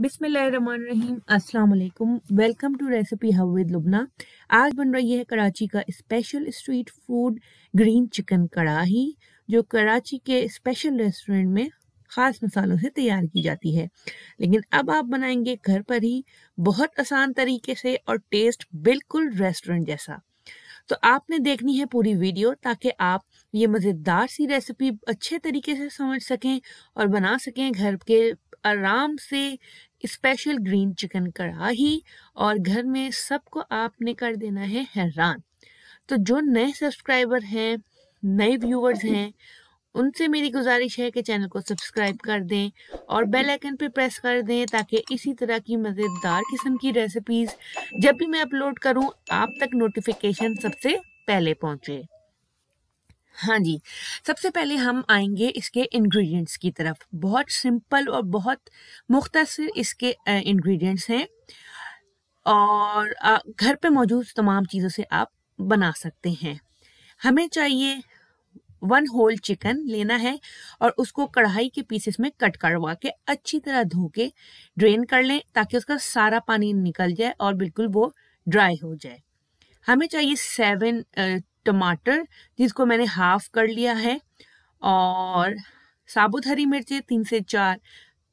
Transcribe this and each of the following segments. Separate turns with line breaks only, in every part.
बिसमीम अस्सलाम welcome to recipe hub with Lubna आज बन रही है कराची का special street food green chicken karahi जो कराची के स्पेशल रेस्टोरेंट में ख़ास मसालों से तैयार की जाती है लेकिन अब आप बनाएंगे घर पर ही बहुत आसान तरीके से और टेस्ट बिल्कुल रेस्टोरेंट जैसा तो आपने देखनी है पूरी वीडियो ताकि आप ये मज़ेदार सी रेसिपी अच्छे तरीके से समझ सकें और बना सकें घर के आराम से स्पेशल ग्रीन चिकन कढ़ाही और घर में सबको आपने कर देना है हैरान तो जो नए सब्सक्राइबर हैं नए व्यूअर्स हैं उनसे मेरी गुजारिश है कि चैनल को सब्सक्राइब कर दें और बेल आइकन पर प्रेस कर दें ताकि इसी तरह की मज़ेदार किस्म की रेसिपीज़ जब भी मैं अपलोड करूं आप तक नोटिफिकेशन सबसे पहले पहुंचे हाँ जी सबसे पहले हम आएंगे इसके इंग्रेडिएंट्स की तरफ बहुत सिंपल और बहुत मुख्तर इसके इंग्रेडिएंट्स हैं और घर पे मौजूद तमाम चीज़ों से आप बना सकते हैं हमें चाहिए वन होल चिकन लेना है और उसको कढ़ाई के पीसेस में कट करवा के अच्छी तरह धो के ड्रेन कर लें ताकि उसका सारा पानी निकल जाए और बिल्कुल वो ड्राई हो जाए हमें चाहिए सेवन टमाटर जिसको मैंने हाफ कर लिया है और साबुत हरी मिर्चें तीन से चार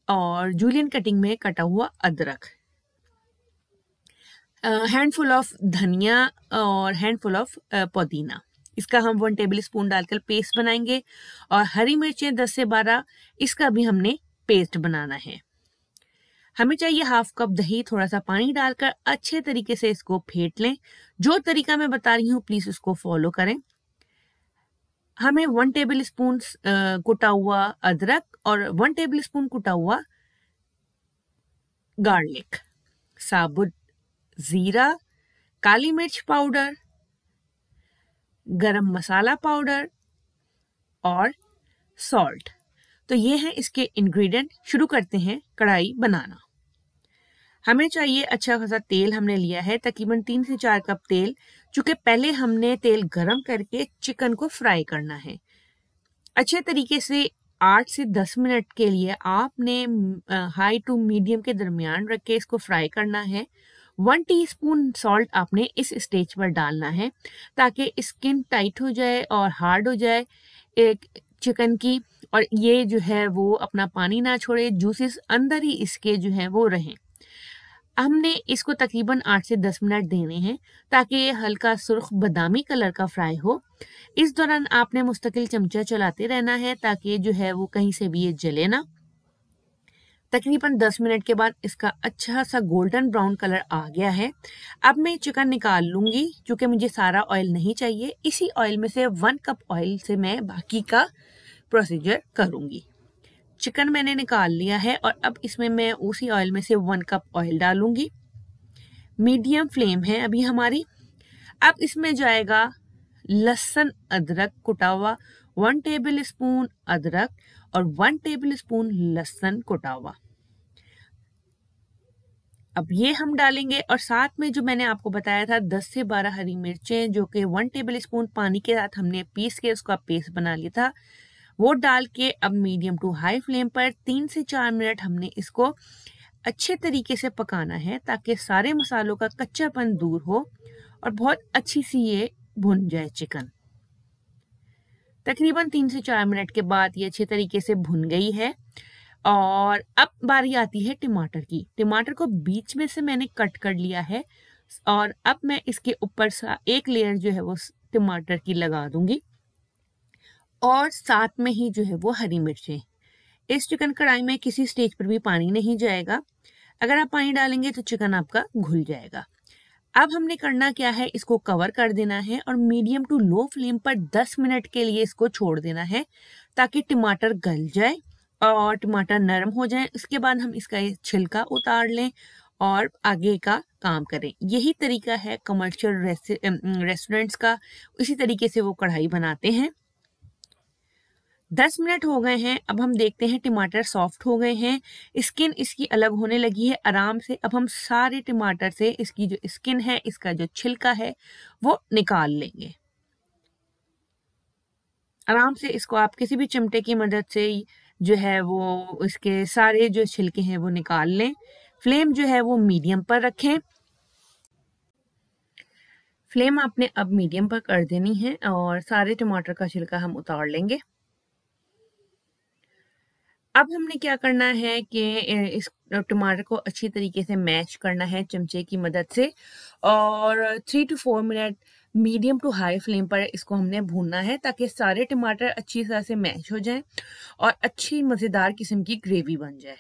और जूलियन कटिंग में कटा हुआ अदरक हैंडफुल ऑफ धनिया और हैंडफुल ऑफ पुदीना इसका हम वन टेबल स्पून डालकर पेस्ट बनाएंगे और हरी मिर्चें दस से बारह इसका भी हमने पेस्ट बनाना है हमें चाहिए हाफ कप दही थोड़ा सा पानी डालकर अच्छे तरीके से इसको फेंट लें जो तरीका मैं बता रही हूँ प्लीज उसको फॉलो करें हमें वन टेबल स्पून कुटा हुआ अदरक और वन टेबल स्पून कुटा हुआ गार्लिक साबुत जीरा काली मिर्च पाउडर गरम मसाला पाउडर और सॉल्ट तो ये हैं इसके इंग्रेडिएंट शुरू करते हैं कढ़ाई बनाना हमें चाहिए अच्छा खासा तेल हमने लिया है तकरीबन तीन से चार कप तेल चूंकि पहले हमने तेल गरम करके चिकन को फ्राई करना है अच्छे तरीके से आठ से दस मिनट के लिए आपने हाई टू मीडियम के दरमियान रख के इसको फ्राई करना है वन टीस्पून सॉल्ट आपने इस स्टेज पर डालना है ताकि स्किन टाइट हो जाए और हार्ड हो जाए एक चिकन की और ये जो है वो अपना पानी ना छोड़े जूसेस अंदर ही इसके जो है वो रहें हमने इसको तकरीबन आठ से दस मिनट देने हैं ताकि ये हल्का सुर्ख बादामी कलर का फ्राई हो इस दौरान आपने मुस्तकिल चमचा चलाते रहना है ताकि जो है वो कहीं से भी ये जले ना तकरीबन 10 मिनट के बाद इसका अच्छा सा गोल्डन ब्राउन कलर आ गया है अब मैं चिकन निकाल लूँगी क्योंकि मुझे सारा ऑयल नहीं चाहिए इसी ऑयल में से वन कप ऑयल से मैं बाकी का प्रोसीजर करूँगी चिकन मैंने निकाल लिया है और अब इसमें मैं उसी ऑयल में से वन कप ऑयल डालूंगी मीडियम फ्लेम है अभी हमारी अब इसमें जाएगा लहसन अदरक कुटा हुआ वन टेबल स्पून अदरक और वन टेबल स्पून लहसन कुटा हुआ अब ये हम डालेंगे और साथ में जो मैंने आपको बताया था 10 से 12 हरी मिर्चें जो कि वन टेबल स्पून पानी के साथ हमने पीस के उसका पेस्ट बना लिया था वो डाल के अब मीडियम टू हाई फ्लेम पर तीन से चार मिनट हमने इसको अच्छे तरीके से पकाना है ताकि सारे मसालों का कच्चापन दूर हो और बहुत अच्छी सी ये भुन जाए चिकन तकरीबन तीन से चार मिनट के बाद ये अच्छे तरीके से भुन गई है और अब बारी आती है टमाटर की टमाटर को बीच में से मैंने कट कर लिया है और अब मैं इसके ऊपर सा एक लेयर जो है वो टमाटर की लगा दूंगी और साथ में ही जो है वो हरी मिर्चें इस चिकन कढ़ाई में किसी स्टेज पर भी पानी नहीं जाएगा अगर आप पानी डालेंगे तो चिकन आपका घुल जाएगा अब हमने करना क्या है इसको कवर कर देना है और मीडियम टू लो फ्लेम पर 10 मिनट के लिए इसको छोड़ देना है ताकि टमाटर गल जाए और टमाटर नरम हो जाए उसके बाद हम इसका छिलका उतार लें और आगे का काम करें यही तरीका है कमर्शियल रेस्टोरेंट्स का इसी तरीके से वो कढ़ाई बनाते हैं दस मिनट हो गए हैं अब हम देखते हैं टमाटर सॉफ्ट हो गए हैं स्किन इसकी अलग होने लगी है आराम से अब हम सारे टमाटर से इसकी जो स्किन है इसका जो छिलका है वो निकाल लेंगे आराम से इसको आप किसी भी चिमटे की मदद से जो है वो इसके सारे जो छिलके हैं वो निकाल लें फ्लेम जो है वो मीडियम पर रखें फ्लेम आपने अब मीडियम पर कर देनी है और सारे टमाटर का छिलका हम उतार लेंगे अब हमने क्या करना है कि इस टमाटर को अच्छी तरीके से मैश करना है चमचे की मदद से और three to four minute medium to high flame पर इसको हमने भूनना है ताकि सारे टमाटर अच्छी तरह से मैश हो जाएं और अच्छी मज़ेदार किस्म की ग्रेवी बन जाए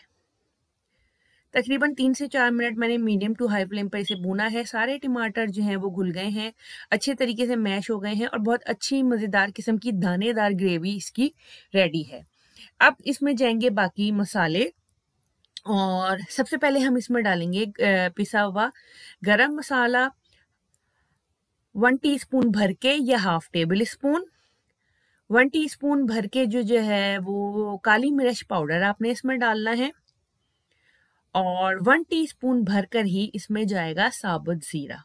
तकरीबन तीन से चार मिनट मैंने मीडियम टू हाई फ्लेम पर इसे भूना है सारे टमाटर जो हैं वो घुल गए हैं अच्छे तरीके से मैश हो गए हैं और बहुत अच्छी मज़ेदार किस्म की दानेदार ग्रेवी इसकी रेडी है अब इसमें जाएंगे बाकी मसाले और सबसे पहले हम इसमें डालेंगे पिसा हुआ गरम मसाला वन टीस्पून भर के या half tablespoon one teaspoon भर के जो जो है वो काली मिर्च पाउडर आपने इसमें डालना है और वन टीस्पून भरकर ही इसमें जाएगा साबुत ज़ीरा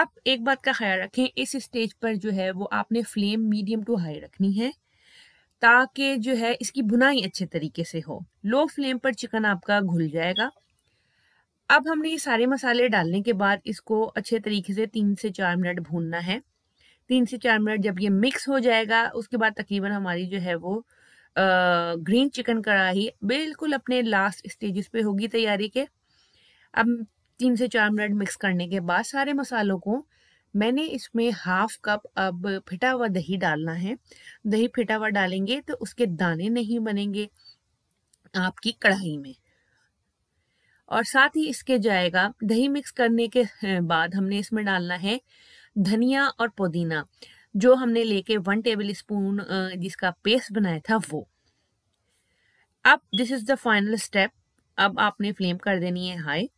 अब एक बात का ख्याल रखें इस स्टेज पर जो है वो आपने फ्लेम मीडियम टू हाई रखनी है ताकि जो है इसकी भुनाई अच्छे तरीके से हो लो फ्लेम पर चिकन आपका घुल जाएगा अब हमने ये सारे मसाले डालने के बाद इसको अच्छे तरीके से तीन से चार मिनट भूनना है तीन से चार मिनट जब ये मिक्स हो जाएगा उसके बाद तकरीबन हमारी जो है वो ग्रीन चिकन कढ़ाई बिल्कुल अपने लास्ट स्टेजेस पे होगी तैयारी के अब तीन से चार मिनट मिक्स करने के बाद सारे मसालों को मैंने इसमें हाफ कप अब फिटा हुआ दही डालना है दही फिटा हुआ डालेंगे तो उसके दाने नहीं बनेंगे आपकी कढ़ाई में और साथ ही इसके जाएगा दही मिक्स करने के बाद हमने इसमें डालना है धनिया और पुदीना जो हमने लेके वन टेबल स्पून जिसका पेस्ट बनाया था वो अब this is the final step अब आपने फ्लेम कर देनी है हाई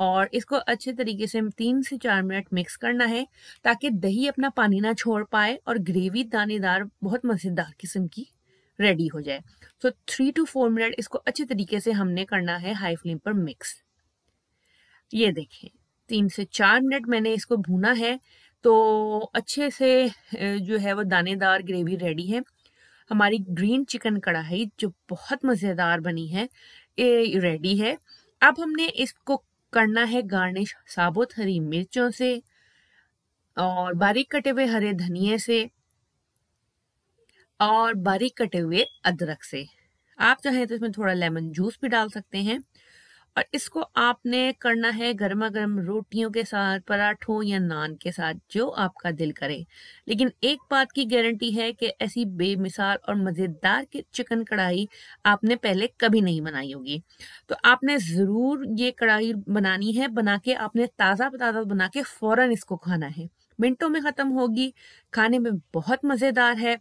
और इसको अच्छे तरीके से तीन से चार मिनट मिक्स करना है ताकि दही अपना पानी ना छोड़ पाए और ग्रेवी दानेदार बहुत मज़ेदार किस्म की रेडी हो जाए तो थ्री टू फोर मिनट इसको अच्छे तरीके से हमने करना है हाई फ्लेम पर मिक्स ये देखें तीन से चार मिनट मैंने इसको भूना है तो अच्छे से जो है वो दानेदार ग्रेवी रेडी है हमारी ग्रीन चिकन कढ़ाई जो बहुत मज़ेदार बनी है ये रेडी है अब हमने इसको करना है गार्निश साबुत हरी मिर्चों से और बारीक कटे हुए हरे धनिए से और बारीक कटे हुए अदरक से आप चाहें तो इसमें थोड़ा लेमन जूस भी डाल सकते हैं और इसको आपने करना है गर्मा गर्म रोटियों के साथ पराठों या नान के साथ जो आपका दिल करे लेकिन एक बात की गारंटी है कि ऐसी बेमिसाल और मज़ेदार की चिकन कढ़ाई आपने पहले कभी नहीं बनाई होगी तो आपने ज़रूर ये कढ़ाई बनानी है बना के आपने ताज़ा ताज़ा बना के फ़ौरन इसको खाना है मिनटों में ख़त्म होगी खाने में बहुत मज़ेदार है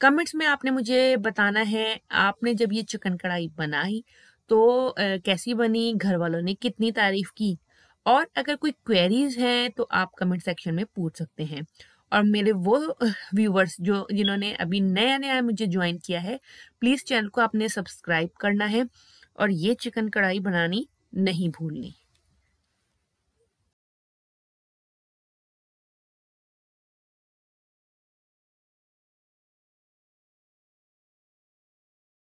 कमेंट्स में आपने मुझे बताना है आपने जब ये चिकन कढ़ाई बनाई तो कैसी बनी घर वालों ने कितनी तारीफ की और अगर कोई क्वेरीज हैं तो आप कमेंट सेक्शन में पूछ सकते हैं और मेरे वो व्यूवर्स जो जिन्होंने अभी नया नया मुझे ज्वाइन किया है प्लीज़ चैनल को आपने सब्सक्राइब करना है और ये चिकन कढ़ाई बनानी नहीं भूलनी